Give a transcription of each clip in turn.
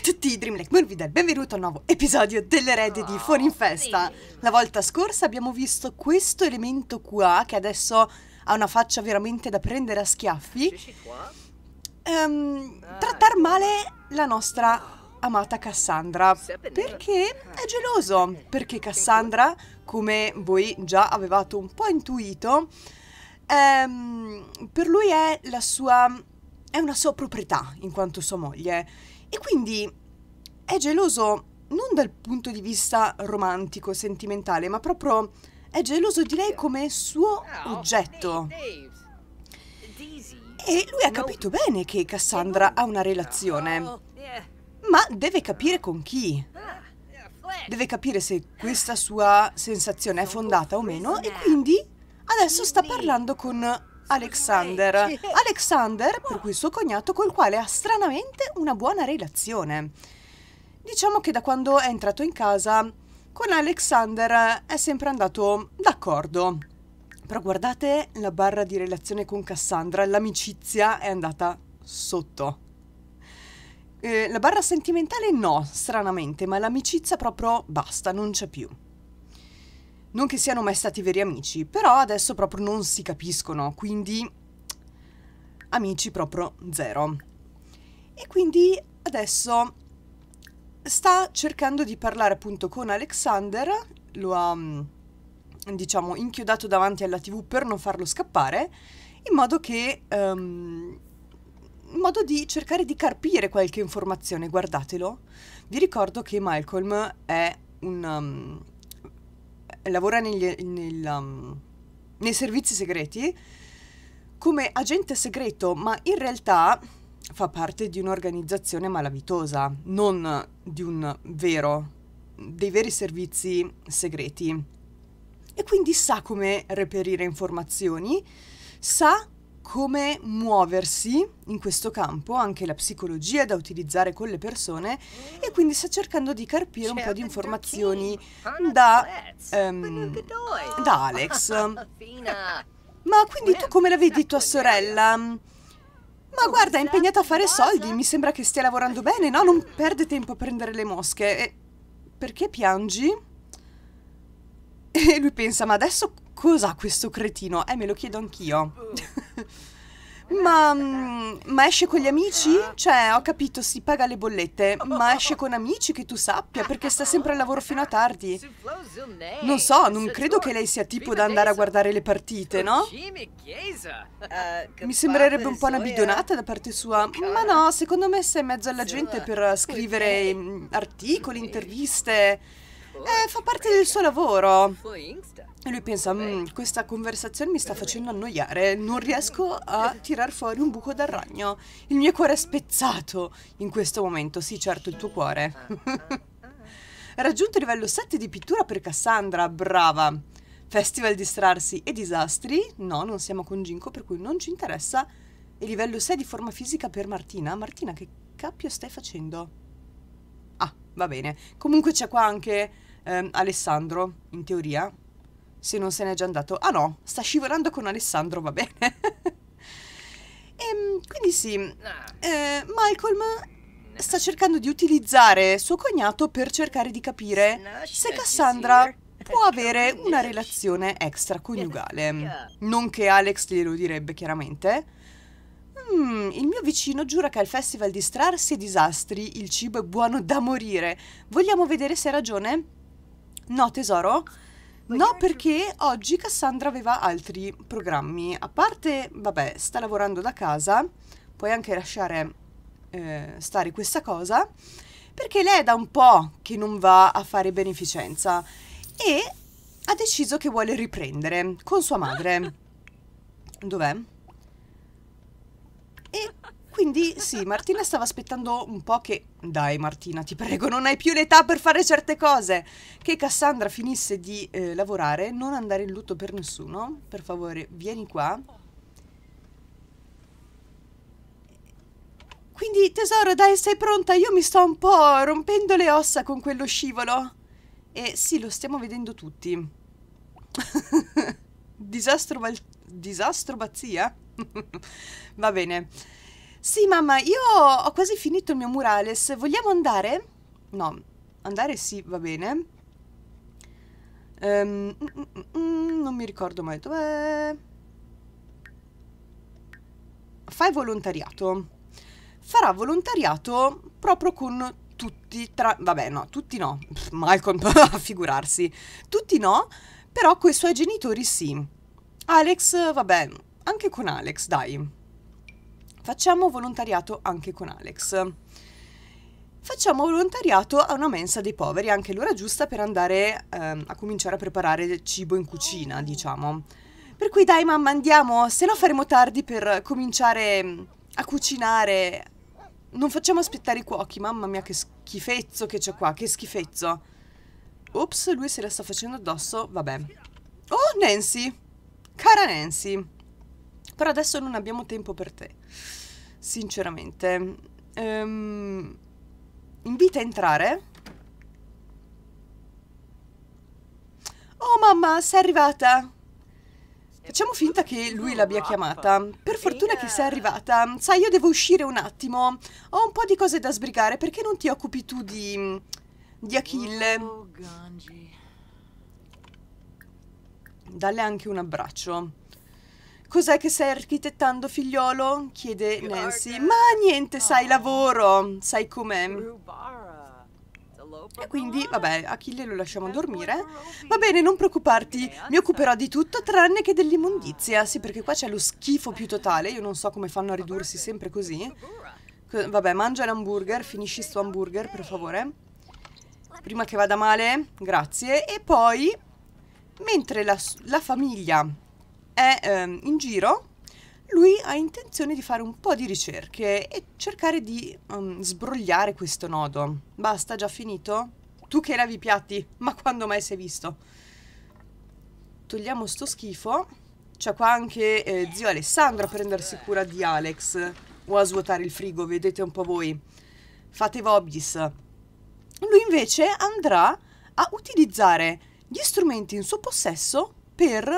a tutti i Dreamlake Morbida e benvenuto a un nuovo episodio dell'erede di Fuori in Festa. La volta scorsa abbiamo visto questo elemento qua che adesso ha una faccia veramente da prendere a schiaffi. Um, ehm, ah, trattar ecco. male la nostra amata Cassandra perché ah, è geloso, perché Cassandra, come voi già avevate un po' intuito, um, per lui è la sua... è una sua proprietà in quanto sua moglie e quindi è geloso non dal punto di vista romantico, sentimentale, ma proprio è geloso di lei come suo oh, oggetto. E lui ha capito bene che Cassandra ha una relazione, oh, ma deve capire con chi. Ah, deve capire se questa sua sensazione è fondata o meno e quindi adesso sta parlando con Alexander. Alexander, per ah. cui suo cognato, col quale ha stranamente una buona relazione. Diciamo che da quando è entrato in casa, con Alexander è sempre andato d'accordo. Però guardate la barra di relazione con Cassandra, l'amicizia è andata sotto. Eh, la barra sentimentale no, stranamente, ma l'amicizia proprio basta, non c'è più. Non che siano mai stati veri amici, però adesso proprio non si capiscono, quindi amici proprio zero. E quindi adesso sta cercando di parlare appunto con Alexander, lo ha mm, diciamo inchiodato davanti alla tv per non farlo scappare, in modo che... Um, in modo di cercare di carpire qualche informazione, guardatelo. Vi ricordo che Malcolm è un... Um, lavora negli, nel, um, nei servizi segreti come agente segreto, ma in realtà fa parte di un'organizzazione malavitosa, non di un vero, dei veri servizi segreti. E quindi sa come reperire informazioni, sa come muoversi in questo campo, anche la psicologia da utilizzare con le persone e quindi sta cercando di carpire un po' di informazioni da, um, da Alex. Ma quindi tu come la vedi tua sorella? Ma guarda, è impegnata a fare soldi, mi sembra che stia lavorando bene, no? Non perde tempo a prendere le mosche. E perché piangi? E lui pensa, ma adesso Cos'ha questo cretino? Eh, me lo chiedo anch'io. Oh. ma, mm, ma esce con gli amici? Cioè, ho capito, si paga le bollette, ma esce con amici che tu sappia, perché sta sempre al lavoro fino a tardi. Non so, non credo che lei sia tipo da andare a guardare le partite, no? Eh, mi sembrerebbe un po' una bidonata da parte sua, ma no, secondo me sei in mezzo alla gente per eh, scrivere mm, articoli, interviste. Eh, fa parte del suo lavoro. E lui pensa, mm, questa conversazione mi sta facendo annoiare, non riesco a tirar fuori un buco dal ragno. Il mio cuore è spezzato in questo momento, sì certo il tuo cuore. Raggiunto il livello 7 di pittura per Cassandra, brava. Festival distrarsi e disastri, no non siamo con Ginko per cui non ci interessa. E livello 6 di forma fisica per Martina. Martina che cappio stai facendo? Ah, va bene. Comunque c'è qua anche ehm, Alessandro, in teoria, se non se n'è già andato. Ah no, sta scivolando con Alessandro, va bene. e, ehm, quindi sì, ah. eh, Malcolm sta cercando di utilizzare suo cognato per cercare di capire se Cassandra può avere una relazione extraconiugale. Non che Alex glielo direbbe chiaramente. Mm, il mio vicino giura che al festival di Strarsi e Disastri il cibo è buono da morire. Vogliamo vedere se ha ragione? No, tesoro? No, perché oggi Cassandra aveva altri programmi. A parte, vabbè, sta lavorando da casa, puoi anche lasciare eh, stare questa cosa, perché lei è da un po' che non va a fare beneficenza e ha deciso che vuole riprendere con sua madre. Dov'è? E quindi sì, Martina stava aspettando un po' che... Dai Martina, ti prego, non hai più l'età per fare certe cose! Che Cassandra finisse di eh, lavorare, non andare in lutto per nessuno. Per favore, vieni qua. Quindi tesoro, dai, sei pronta? Io mi sto un po' rompendo le ossa con quello scivolo. E sì, lo stiamo vedendo tutti. Disastro, disastro bazzia? Va bene. Sì, mamma, io ho quasi finito il mio murales. Vogliamo andare? No, andare sì, va bene. Um, non mi ricordo mai dov'è. Fai volontariato. Farà volontariato proprio con tutti, tra... vabbè no, tutti no, Malcolm a figurarsi, tutti no, però con i suoi genitori sì. Alex, vabbè, anche con Alex, dai facciamo volontariato anche con Alex. Facciamo volontariato a una mensa dei poveri, anche l'ora giusta per andare ehm, a cominciare a preparare il cibo in cucina, diciamo. Per cui dai mamma andiamo, se no faremo tardi per cominciare a cucinare. Non facciamo aspettare i cuochi, mamma mia che schifezzo che c'è qua, che schifezzo. Ops, lui se la sta facendo addosso, vabbè. Oh, Nancy! Cara Nancy! Però adesso non abbiamo tempo per te, sinceramente. Um, invita a entrare. Oh mamma, sei arrivata! Facciamo finta che lui l'abbia chiamata. Per fortuna che sei eh. arrivata. Sai, io devo uscire un attimo. Ho un po' di cose da sbrigare. Perché non ti occupi tu di... di Achille? Oh, Dalle anche un abbraccio. Cos'è che stai architettando, figliolo? chiede Nancy. Ma niente, sai, oh. lavoro, sai com'è. E quindi, vabbè, Achille lo lasciamo dormire. Va bene, non preoccuparti, mi occuperò di tutto tranne che dell'immondizia. Sì, perché qua c'è lo schifo più totale, io non so come fanno a ridursi sempre così. Vabbè, mangia l'hamburger, finisci sto hamburger, per favore. Prima che vada male, grazie. E poi, mentre la, la famiglia è ehm, in giro, lui ha intenzione di fare un po' di ricerche e cercare di um, sbrogliare questo nodo. Basta, già finito? Tu che lavi i piatti, ma quando mai sei visto? Togliamo sto schifo. C'è qua anche eh, zio Alessandro a prendersi cura di Alex o a svuotare il frigo, vedete un po' voi. Fate vobbis. Lui invece andrà a utilizzare gli strumenti in suo possesso per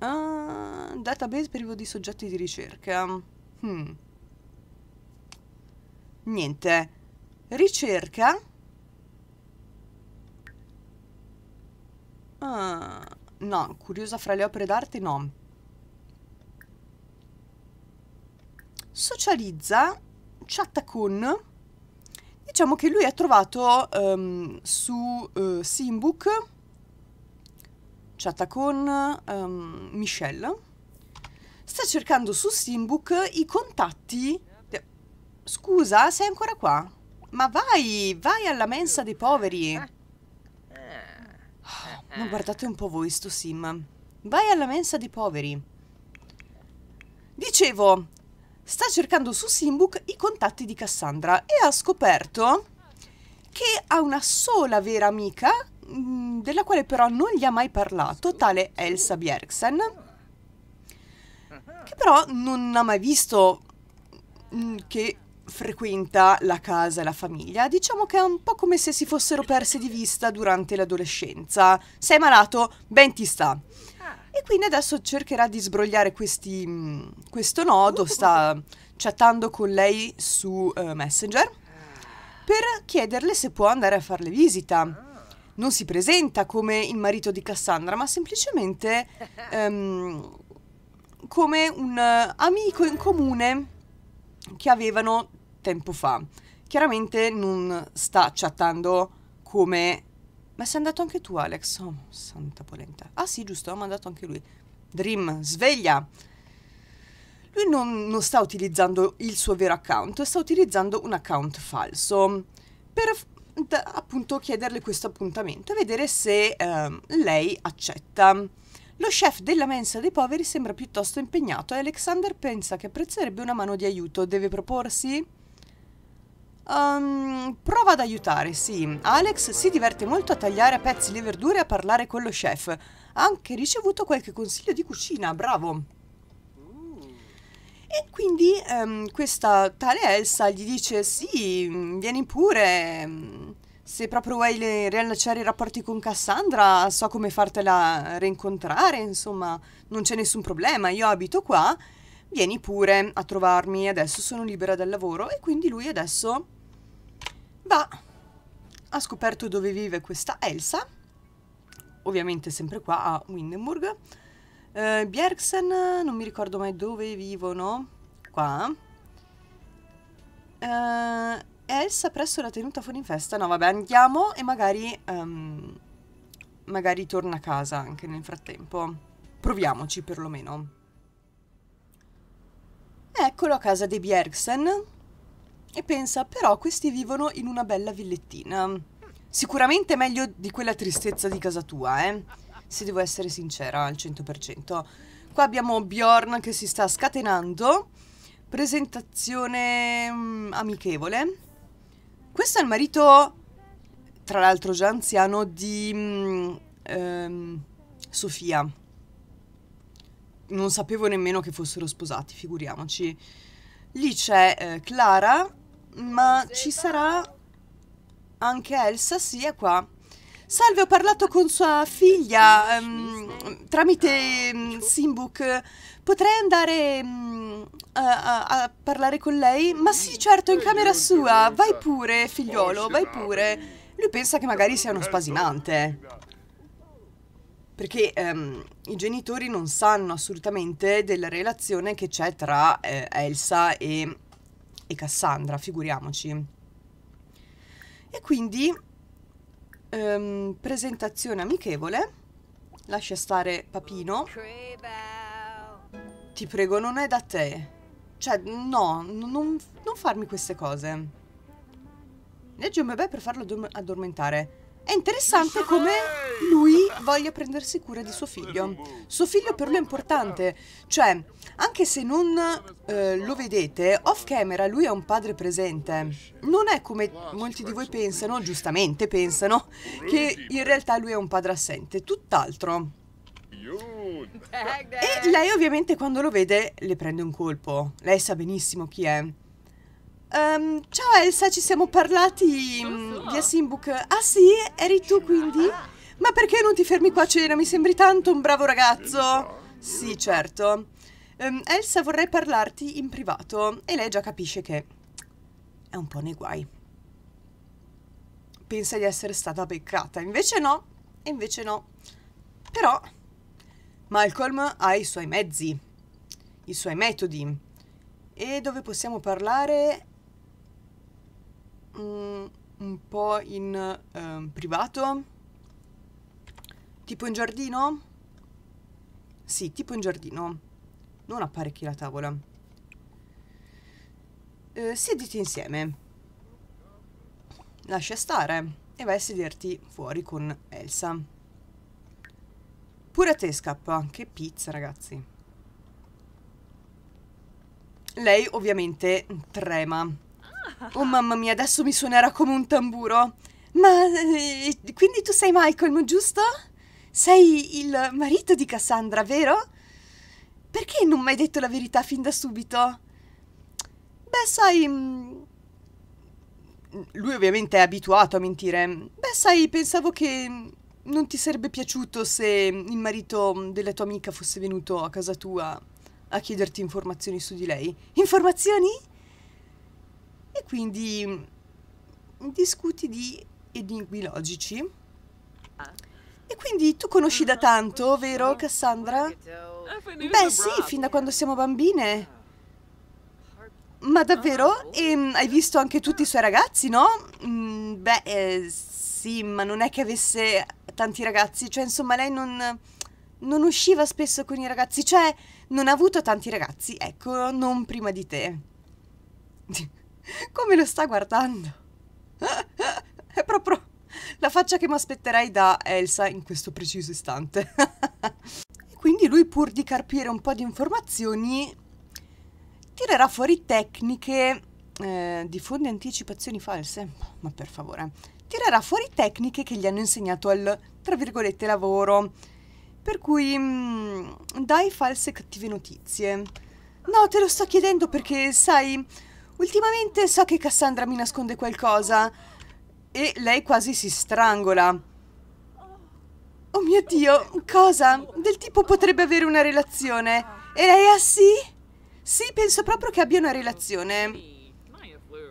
Uh, database privo di soggetti di ricerca. Hmm. Niente. Ricerca. Uh, no, curiosa fra le opere d'arte no. Socializza, chatta con... Diciamo che lui ha trovato um, su uh, Simbook chatta con um, ehm, Michelle, sta cercando su Steambook i contatti. De... Scusa, sei ancora qua? Ma vai, vai alla mensa dei poveri. Oh, guardate un po' voi sto sim. Vai alla mensa dei poveri. Dicevo, sta cercando su Simbook i contatti di Cassandra e ha scoperto che ha una sola vera amica Mm, della quale però non gli ha mai parlato tale Elsa Bjergsen, uh-huh. che però non ha mai visto mm, che frequenta la casa e la famiglia. Diciamo che è un po' come se si fossero perse di vista durante l'adolescenza. Sei malato? Ben ti sta. Ah. E quindi adesso cercherà di sbrogliare questi, mm, questo nodo, uh. sta chattando con lei su uh, Messenger ah. per chiederle se può andare a farle visita. Ah non si presenta come il marito di Cassandra, ma semplicemente um, come un eh, amico in comune che avevano tempo fa. Chiaramente non sta chattando come... Ma sei andato anche tu, Alex? Oh, santa polenta. Ah sì, giusto, ho mandato anche lui. Dream, sveglia! Lui non, non sta utilizzando il suo vero account, sta utilizzando un account falso per d- appunto chiederle questo appuntamento e vedere se ehm, lei accetta. Lo chef della mensa dei poveri sembra piuttosto impegnato e Alexander pensa che apprezzerebbe una mano di aiuto. Deve proporsi? Um, prova ad aiutare, sì. Alex si diverte molto a tagliare a pezzi le verdure e a parlare con lo chef. Ha anche ricevuto qualche consiglio di cucina, bravo. E quindi um, questa tale Elsa gli dice sì, vieni pure, ehm, se proprio vuoi riallacciare i rapporti con Cassandra so come fartela rincontrare, insomma non c'è nessun problema, io abito qua, vieni pure a trovarmi, adesso sono libera dal lavoro e quindi lui adesso va, ha scoperto dove vive questa Elsa, ovviamente sempre qua a Windenburg, eh, Bjergsen, eh, non mi ricordo mai dove vivono. Qua. Eh, Elsa presso la tenuta fuori in festa. No, vabbè, andiamo e magari... Um, magari torna a casa anche nel frattempo. Proviamoci perlomeno. Eccolo a casa dei Bjergsen. E pensa, però questi vivono in una bella villettina. Sicuramente meglio di quella tristezza di casa tua, eh se devo essere sincera al 100%. Qua abbiamo Bjorn che si sta scatenando, presentazione mm, amichevole. Questo è il marito, tra l'altro già anziano, di mm, ehm, Sofia. Non sapevo nemmeno che fossero sposati, figuriamoci. Lì c'è eh, Clara, ma ci sarà anche Elsa, sì, è qua. Salve, ho parlato con sua figlia um, tramite um, Simbook. Potrei andare um, a, a, a parlare con lei? Ma sì, certo, in eh, camera sua. Vai pure, figliolo, vai pure. Lui pensa che magari sia uno spasimante. Perché um, i genitori non sanno assolutamente della relazione che c'è tra eh, Elsa e, e Cassandra, figuriamoci. E quindi ehm, presentazione amichevole. Lascia stare Papino. Ti prego, non è da te. Cioè, no, non, non farmi queste cose. Leggi un bebè per farlo addormentare. È interessante come lui voglia prendersi cura di suo figlio. Suo figlio per lui è importante, cioè anche se non eh, lo vedete, off camera lui è un padre presente. Non è come molti di voi pensano, giustamente pensano, che in realtà lui è un padre assente, tutt'altro. E lei ovviamente quando lo vede le prende un colpo, lei sa benissimo chi è. Um, ciao Elsa, ci siamo parlati um, via Simbook. Ah sì? Eri tu quindi? Ma perché non ti fermi qua a cena? Mi sembri tanto un bravo ragazzo. Sì, certo. Um, Elsa, vorrei parlarti in privato. E lei già capisce che è un po' nei guai. Pensa di essere stata beccata. Invece no. Invece no. Però Malcolm ha i suoi mezzi, i suoi metodi. E dove possiamo parlare un po' in eh, privato, tipo in giardino? Sì, tipo in giardino. Non apparecchi la tavola. Eh, siediti insieme. Lascia stare e vai a sederti fuori con Elsa. Pure a te scappa. Che pizza, ragazzi. Lei ovviamente trema Oh mamma mia, adesso mi suonerà come un tamburo. Ma eh, quindi tu sei Michael, giusto? Sei il marito di Cassandra, vero? Perché non mi hai detto la verità fin da subito? Beh, sai... Mm, lui ovviamente è abituato a mentire. Beh, sai, pensavo che non ti sarebbe piaciuto se il marito della tua amica fosse venuto a casa tua a chiederti informazioni su di lei. Informazioni? E quindi mm, discuti di enigmi logici. E quindi tu conosci da tanto, vero Cassandra? Beh sì, fin da quando siamo bambine. Ma davvero? E mm, hai visto anche tutti i suoi ragazzi, no? Mm, beh, eh, sì, ma non è che avesse tanti ragazzi, cioè insomma lei non, non usciva spesso con i ragazzi, cioè non ha avuto tanti ragazzi, ecco, non prima di te. Come lo sta guardando? È proprio la faccia che mi aspetterei da Elsa in questo preciso istante. e Quindi lui, pur di carpire un po' di informazioni, tirerà fuori tecniche, eh, diffonde anticipazioni false, ma per favore, tirerà fuori tecniche che gli hanno insegnato al, tra virgolette, lavoro. Per cui mh, mm, dai false cattive notizie. No, te lo sto chiedendo perché, sai, Ultimamente so che Cassandra mi nasconde qualcosa. E lei quasi si strangola. Oh mio Dio, cosa? Del tipo potrebbe avere una relazione. E lei ha sì? Sì, penso proprio che abbia una relazione.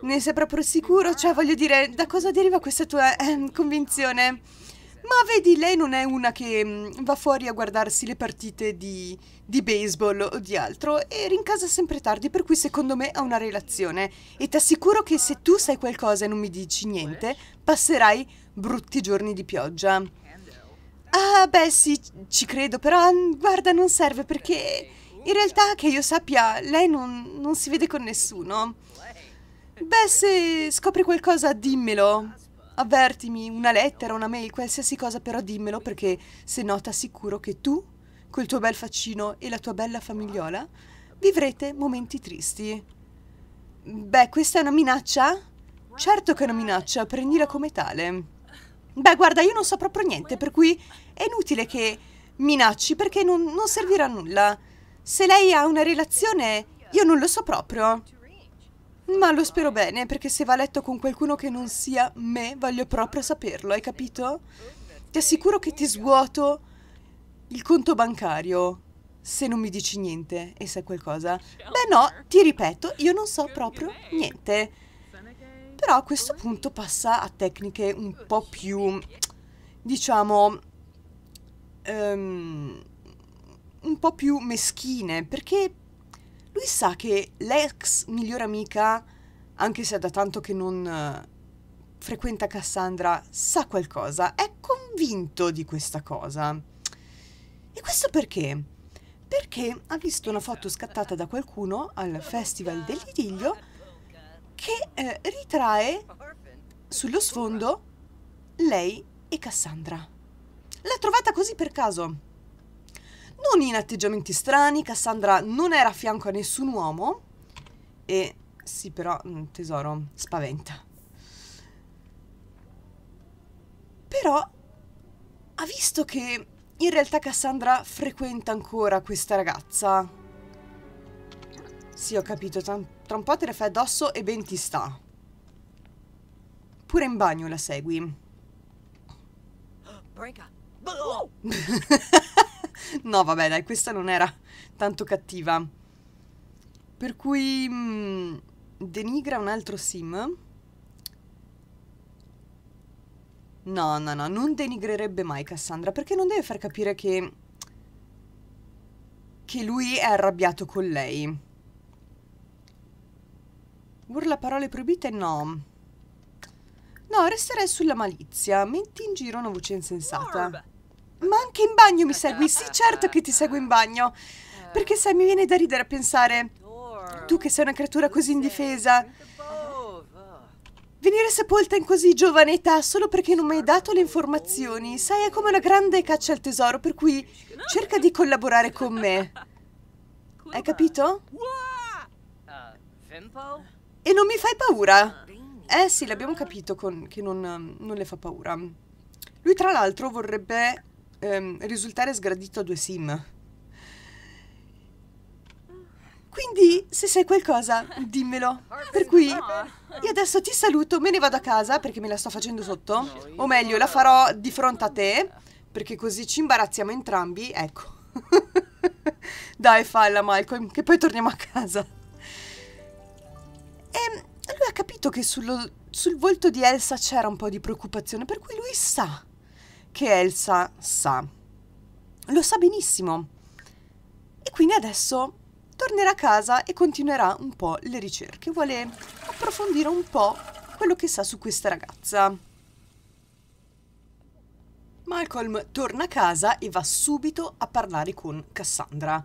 Ne sei proprio sicuro? Cioè, voglio dire, da cosa deriva questa tua eh, convinzione? Ma vedi, lei non è una che mm, va fuori a guardarsi le partite di, di baseball o di altro e rincasa sempre tardi, per cui secondo me ha una relazione. E ti assicuro che se tu sai qualcosa e non mi dici niente, passerai brutti giorni di pioggia. Ah, beh, sì, ci credo, però mm, guarda, non serve perché in realtà, che io sappia, lei non, non si vede con nessuno. Beh, se scopri qualcosa, dimmelo avvertimi, una lettera, una mail, qualsiasi cosa, però dimmelo perché se no t'assicuro che tu, col tuo bel faccino e la tua bella famigliola, vivrete momenti tristi. Beh, questa è una minaccia? Certo che è una minaccia, prendila come tale. Beh, guarda, io non so proprio niente, per cui è inutile che minacci perché non, non servirà a nulla. Se lei ha una relazione, io non lo so proprio. Ma lo spero bene, perché se va a letto con qualcuno che non sia me, voglio proprio saperlo, hai capito? Ti assicuro che ti svuoto il conto bancario se non mi dici niente e sai qualcosa. Beh no, ti ripeto, io non so proprio niente. Però a questo punto passa a tecniche un po' più, diciamo, um, un po' più meschine, perché lui sa che l'ex migliore amica, anche se è da tanto che non eh, frequenta Cassandra, sa qualcosa, è convinto di questa cosa. E questo perché? Perché ha visto una foto scattata da qualcuno al Festival del Lidiglio che eh, ritrae sullo sfondo lei e Cassandra. L'ha trovata così per caso non in atteggiamenti strani, Cassandra non era a fianco a nessun uomo e sì però, mm, tesoro, spaventa. Però ha visto che in realtà Cassandra frequenta ancora questa ragazza. Sì, ho capito, tra un po' te la fai addosso e ben ti sta. Pure in bagno la segui. Break no, vabbè, dai, questa non era tanto cattiva. Per cui mh, mm, denigra un altro sim. No, no, no, non denigrerebbe mai Cassandra, perché non deve far capire che... che lui è arrabbiato con lei. Urla parole proibite? No. No, resterei sulla malizia. Metti in giro una voce insensata. Ma anche in bagno mi segui, sì, certo che ti seguo in bagno. Perché sai, mi viene da ridere a pensare, tu che sei una creatura così indifesa, venire sepolta in così giovane età solo perché non mi hai dato le informazioni, sai, è come una grande caccia al tesoro, per cui cerca di collaborare con me. Hai capito? E non mi fai paura? Eh sì, l'abbiamo capito con, che non, non le fa paura. Lui tra l'altro vorrebbe ehm, risultare sgradito a due sim. Quindi, se sai qualcosa, dimmelo. Per cui, io adesso ti saluto, me ne vado a casa perché me la sto facendo sotto. O meglio, la farò di fronte a te, perché così ci imbarazziamo entrambi. Ecco. Dai, falla, Malcolm, che poi torniamo a casa. E ehm, lui ha capito che sullo, sul volto di Elsa c'era un po' di preoccupazione, per cui lui sa che Elsa sa. Lo sa benissimo. E quindi adesso tornerà a casa e continuerà un po' le ricerche. Vuole approfondire un po' quello che sa su questa ragazza. Malcolm torna a casa e va subito a parlare con Cassandra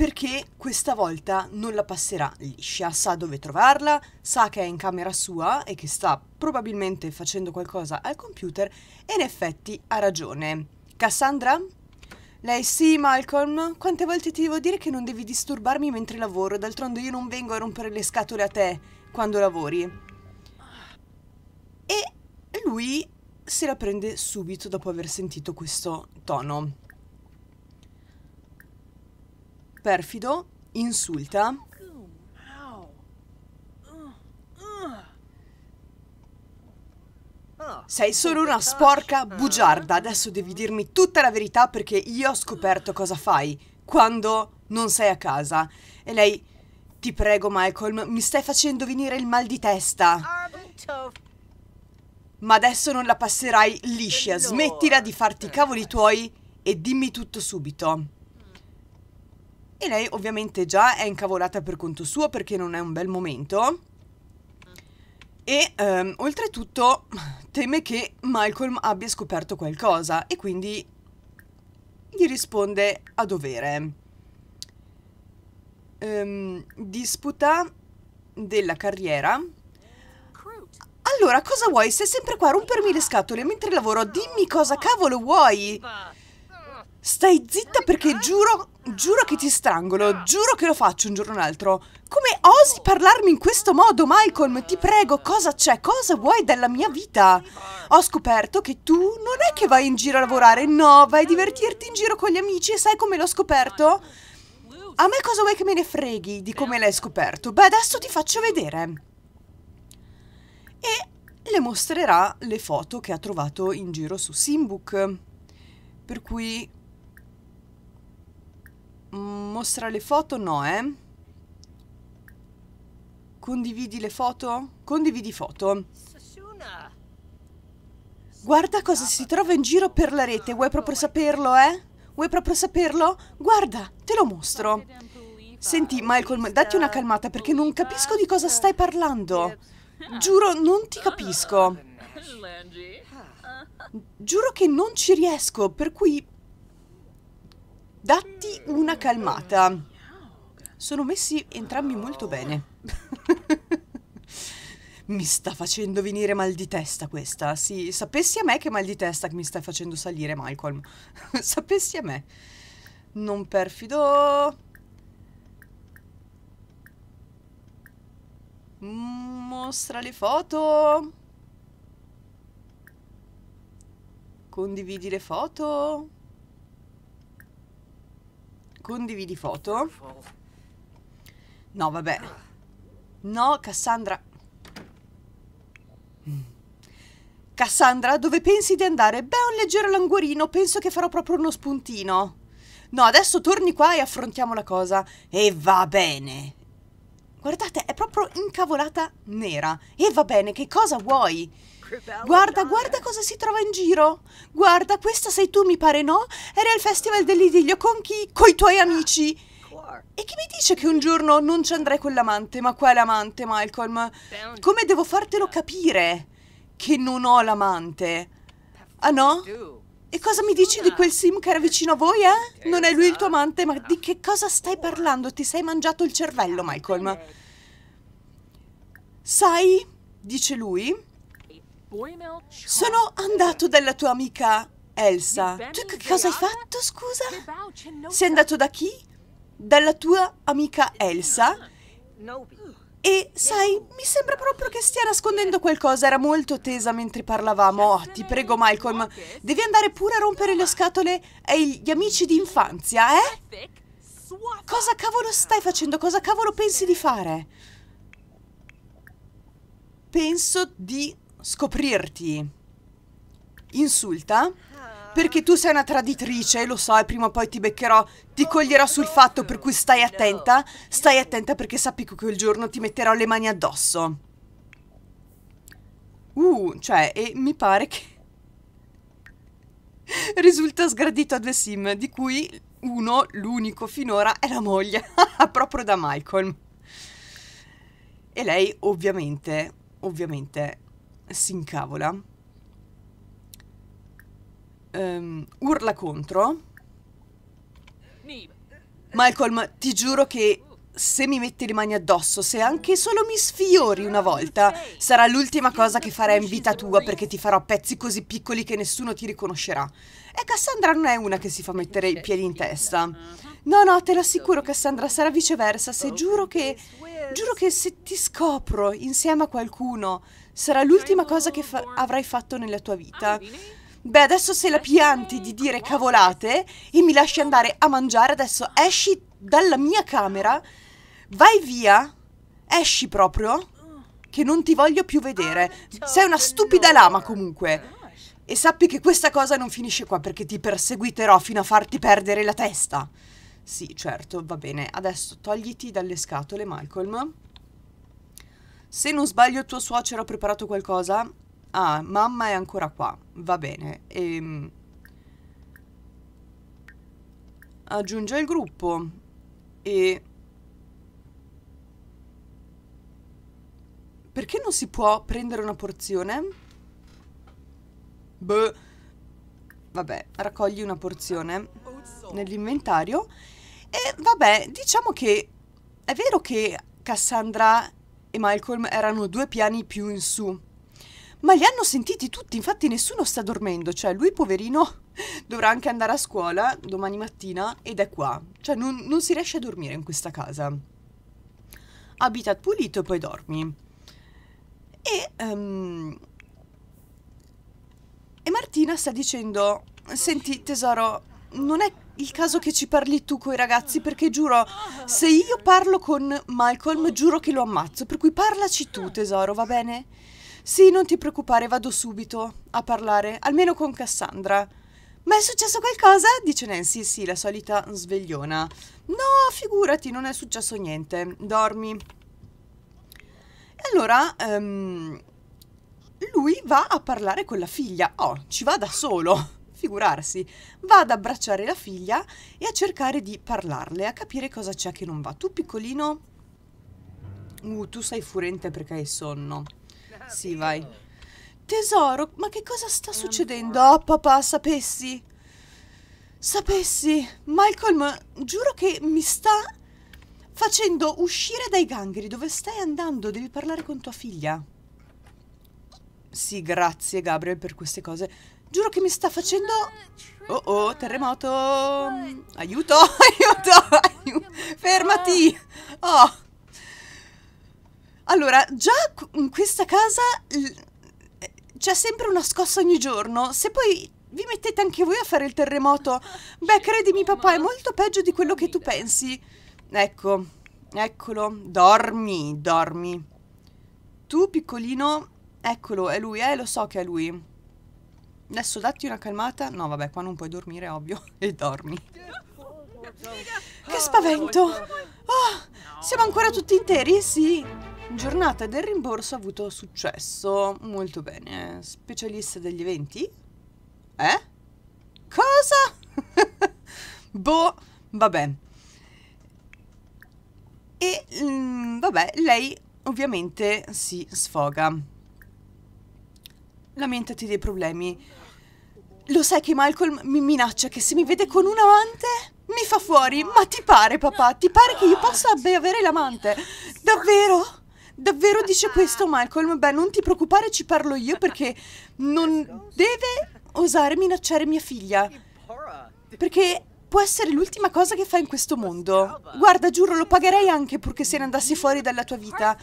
perché questa volta non la passerà liscia, sa dove trovarla, sa che è in camera sua e che sta probabilmente facendo qualcosa al computer e in effetti ha ragione. Cassandra? Lei sì, Malcolm, quante volte ti devo dire che non devi disturbarmi mentre lavoro, d'altronde io non vengo a rompere le scatole a te quando lavori. E lui se la prende subito dopo aver sentito questo tono. Perfido, insulta. Sei solo una sporca bugiarda. Adesso devi dirmi tutta la verità perché io ho scoperto cosa fai quando non sei a casa. E lei, ti prego Michael, mi stai facendo venire il mal di testa. Ma adesso non la passerai liscia. Smettila di farti i cavoli tuoi e dimmi tutto subito. E lei ovviamente già è incavolata per conto suo perché non è un bel momento. E ehm, oltretutto teme che Malcolm abbia scoperto qualcosa e quindi gli risponde a dovere. Ehm, disputa della carriera. Allora, cosa vuoi? Sei sempre qua a rompermi le scatole mentre lavoro. Dimmi cosa cavolo vuoi! Stai zitta perché giuro Giuro che ti strangolo, giuro che lo faccio un giorno o un altro. Come osi parlarmi in questo modo, Malcolm? Ti prego, cosa c'è? Cosa vuoi della mia vita? Ho scoperto che tu non è che vai in giro a lavorare, no, vai a divertirti in giro con gli amici e sai come l'ho scoperto? A me cosa vuoi che me ne freghi di come l'hai scoperto? Beh, adesso ti faccio vedere. E le mostrerà le foto che ha trovato in giro su Simbook. Per cui Mostra le foto? No, eh. Condividi le foto? Condividi foto. Guarda cosa si trova in giro per la rete. Vuoi proprio saperlo, eh? Vuoi proprio saperlo? Guarda, te lo mostro. Senti, Malcolm, datti una calmata perché non capisco di cosa stai parlando. Giuro, non ti capisco. Giuro che non ci riesco, per cui Datti una calmata. Sono messi entrambi molto bene. mi sta facendo venire mal di testa questa. Sì, sapessi a me che mal di testa mi sta facendo salire, Malcolm. sapessi a me. Non perfido. Mostra le foto. Condividi le foto. Condividi foto. No, vabbè. No, Cassandra. Cassandra, dove pensi di andare? Beh, un leggero languorino, penso che farò proprio uno spuntino. No, adesso torni qua e affrontiamo la cosa. E va bene. Guardate, è proprio incavolata nera. E va bene, che cosa vuoi? Guarda, guarda cosa si trova in giro. Guarda, questa sei tu, mi pare, no? Era il Festival dell'Idilio con chi? Con i tuoi amici. E chi mi dice che un giorno non ci andrai con l'amante? Ma quale amante, Malcolm? Come devo fartelo capire che non ho l'amante? Ah no? E cosa mi dici di quel sim che era vicino a voi, eh? Non è lui il tuo amante? Ma di che cosa stai parlando? Ti sei mangiato il cervello, Malcolm. Sai, dice lui, sono andato dalla tua amica Elsa. Tu che cosa hai fatto, scusa? Sei andato da chi? Dalla tua amica Elsa? E sai, mi sembra proprio che stia nascondendo qualcosa, era molto tesa mentre parlavamo. Oh, ti prego Malcolm, devi andare pure a rompere le scatole ai gli amici di infanzia, eh? Cosa cavolo stai facendo? Cosa cavolo pensi di fare? Penso di scoprirti insulta perché tu sei una traditrice, lo so, e prima o poi ti beccherò, ti coglierò sul fatto, per cui stai attenta, stai attenta perché sappi che quel giorno ti metterò le mani addosso. Uh, cioè, e mi pare che risulta sgradito a due sim, di cui uno, l'unico finora, è la moglie, proprio da Malcolm. E lei, ovviamente, ovviamente, si incavola, um, urla contro. Malcolm, ti giuro che se mi metti le mani addosso, se anche solo mi sfiori una volta, sarà l'ultima cosa che farai in vita tua perché ti farò pezzi così piccoli che nessuno ti riconoscerà. E Cassandra non è una che si fa mettere i piedi in testa. No, no, te lo assicuro Cassandra, sarà viceversa, se giuro che... Giuro che se ti scopro insieme a qualcuno, Sarà l'ultima cosa che fa avrai fatto nella tua vita. Beh, adesso se la pianti di dire cavolate e mi lasci andare a mangiare, adesso esci dalla mia camera, vai via, esci proprio, che non ti voglio più vedere. Sei una stupida lama comunque. E sappi che questa cosa non finisce qua perché ti perseguiterò fino a farti perdere la testa. Sì, certo, va bene. Adesso togliti dalle scatole, Malcolm. Se non sbaglio tuo suocero ha preparato qualcosa? Ah, mamma è ancora qua. Va bene. Ehm... Aggiunge il gruppo. E... Perché non si può prendere una porzione? Beh... Vabbè, raccogli una porzione nell'inventario. E vabbè, diciamo che... È vero che Cassandra e Malcolm erano due piani più in su. Ma li hanno sentiti tutti, infatti nessuno sta dormendo, cioè lui poverino dovrà anche andare a scuola domani mattina ed è qua, cioè non, non si riesce a dormire in questa casa. Habitat pulito e poi dormi. E, um, e Martina sta dicendo, senti tesoro, non è il caso che ci parli tu coi ragazzi perché giuro, se io parlo con Malcolm giuro che lo ammazzo, per cui parlaci tu tesoro, va bene? Sì, non ti preoccupare, vado subito a parlare, almeno con Cassandra. Ma è successo qualcosa? Dice Nancy, sì, la solita svegliona. No, figurati, non è successo niente, dormi. E allora, um, lui va a parlare con la figlia. Oh, ci va da solo figurarsi, va ad abbracciare la figlia e a cercare di parlarle, a capire cosa c'è che non va. Tu piccolino, uh, tu sei furente perché hai sonno. Ah, sì, vai. Tesoro, ma che cosa sta succedendo? Oh, papà, sapessi. Sapessi, Malcolm, giuro che mi sta facendo uscire dai gangheri. Dove stai andando? Devi parlare con tua figlia. Sì, grazie Gabriel per queste cose. Giuro che mi sta facendo... Oh oh, terremoto! Aiuto, aiuto, aiuto! Fermati! Oh! Allora, già in questa casa eh, c'è sempre una scossa ogni giorno. Se poi vi mettete anche voi a fare il terremoto, beh, credimi papà, è molto peggio di quello che tu pensi. Ecco, eccolo. Dormi, dormi. Tu, piccolino, eccolo, è lui, eh, lo so che è lui. Adesso datti una calmata. No, vabbè, qua non puoi dormire, ovvio. E dormi. Che spavento! Oh, siamo ancora tutti interi? Sì. Giornata del rimborso ha avuto successo. Molto bene. Specialista degli eventi? Eh? Cosa? boh, vabbè. E mh, mm, vabbè, lei ovviamente si sfoga lamentati dei problemi lo sai che Malcolm mi minaccia che se mi vede con un amante mi fa fuori? Ma ti pare, papà? Ti pare che io possa avere l'amante? Davvero? Davvero dice questo Malcolm? Beh, non ti preoccupare, ci parlo io perché non deve osare minacciare mia figlia. Perché può essere l'ultima cosa che fa in questo mondo. Guarda, giuro, lo pagherei anche purché se ne andassi fuori dalla tua vita.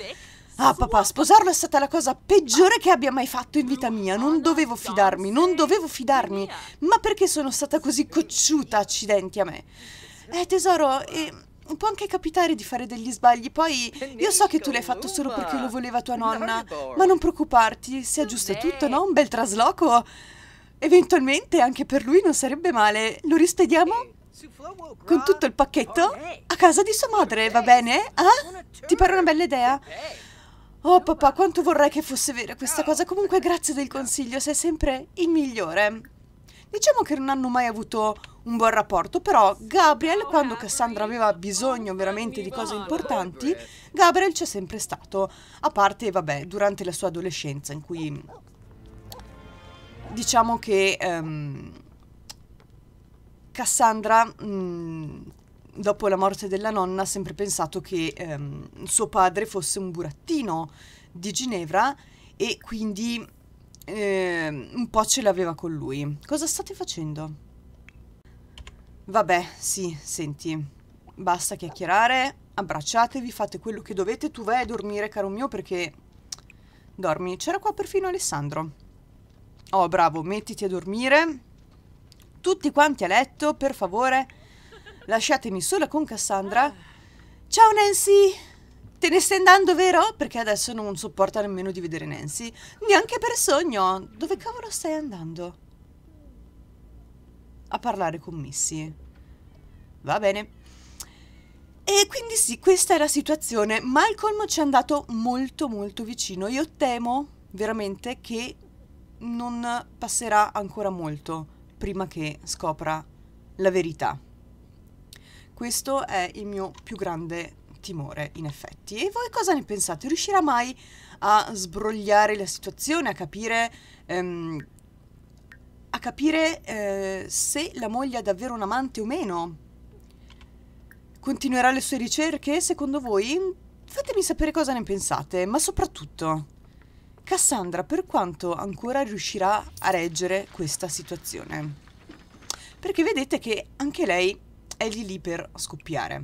Ah papà, sposarlo è stata la cosa peggiore che abbia mai fatto in vita mia. Non dovevo fidarmi, non dovevo fidarmi. Ma perché sono stata così cocciuta, accidenti a me? Eh tesoro, eh, può anche capitare di fare degli sbagli. Poi io so che tu l'hai fatto solo perché lo voleva tua nonna. Ma non preoccuparti, si aggiusta tutto, no? Un bel trasloco. Eventualmente anche per lui non sarebbe male. Lo rispediamo? Con tutto il pacchetto? A casa di sua madre, va bene? Ah? Ti pare una bella idea? Oh papà, quanto vorrei che fosse vera questa cosa. Comunque grazie del consiglio, sei sempre il migliore. Diciamo che non hanno mai avuto un buon rapporto, però Gabriel, quando Cassandra aveva bisogno veramente di cose importanti, Gabriel c'è sempre stato, a parte, vabbè, durante la sua adolescenza, in cui diciamo che um, Cassandra mh, mm, dopo la morte della nonna ha sempre pensato che ehm, suo padre fosse un burattino di Ginevra e quindi eh, un po' ce l'aveva con lui. Cosa state facendo? Vabbè, sì, senti, basta chiacchierare, abbracciatevi, fate quello che dovete, tu vai a dormire caro mio perché... Dormi, c'era qua perfino Alessandro. Oh bravo, mettiti a dormire. Tutti quanti a letto, per favore Lasciatemi sola con Cassandra. Ciao Nancy! Te ne stai andando, vero? Perché adesso non sopporta nemmeno di vedere Nancy. Neanche per sogno. Dove cavolo stai andando? A parlare con Missy. Va bene. E quindi sì, questa è la situazione. Malcolm ci è andato molto molto vicino. Io temo veramente che non passerà ancora molto prima che scopra la verità. Questo è il mio più grande timore, in effetti. E voi cosa ne pensate? Riuscirà mai a sbrogliare la situazione, a capire... Ehm, a capire eh, se la moglie ha davvero un amante o meno? Continuerà le sue ricerche? Secondo voi? Fatemi sapere cosa ne pensate, ma soprattutto... Cassandra per quanto ancora riuscirà a reggere questa situazione. Perché vedete che anche lei è lì lì per scoppiare.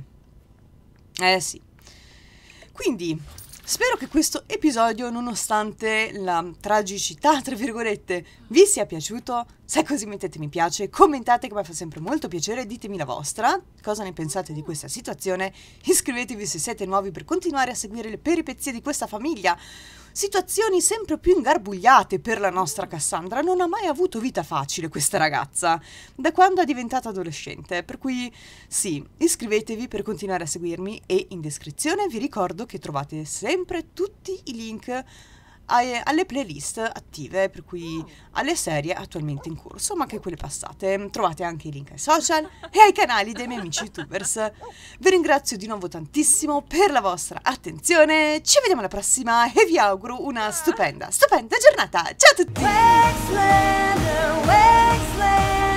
Eh sì. Quindi, spero che questo episodio, nonostante la tragicità, tra virgolette, vi sia piaciuto. Se è così mettete mi piace, commentate che mi fa sempre molto piacere, ditemi la vostra, cosa ne pensate di questa situazione, iscrivetevi se siete nuovi per continuare a seguire le peripezie di questa famiglia. Situazioni sempre più ingarbugliate per la nostra Cassandra, non ha mai avuto vita facile questa ragazza, da quando è diventata adolescente, per cui sì, iscrivetevi per continuare a seguirmi e in descrizione vi ricordo che trovate sempre tutti i link alle playlist attive, per cui ah. alle serie attualmente in corso, ma anche quelle passate. Trovate anche i link ai social e ai canali dei miei amici youtubers. Vi ringrazio di nuovo tantissimo per la vostra attenzione, ci vediamo alla prossima e vi auguro una stupenda, stupenda giornata. Ciao a tutti!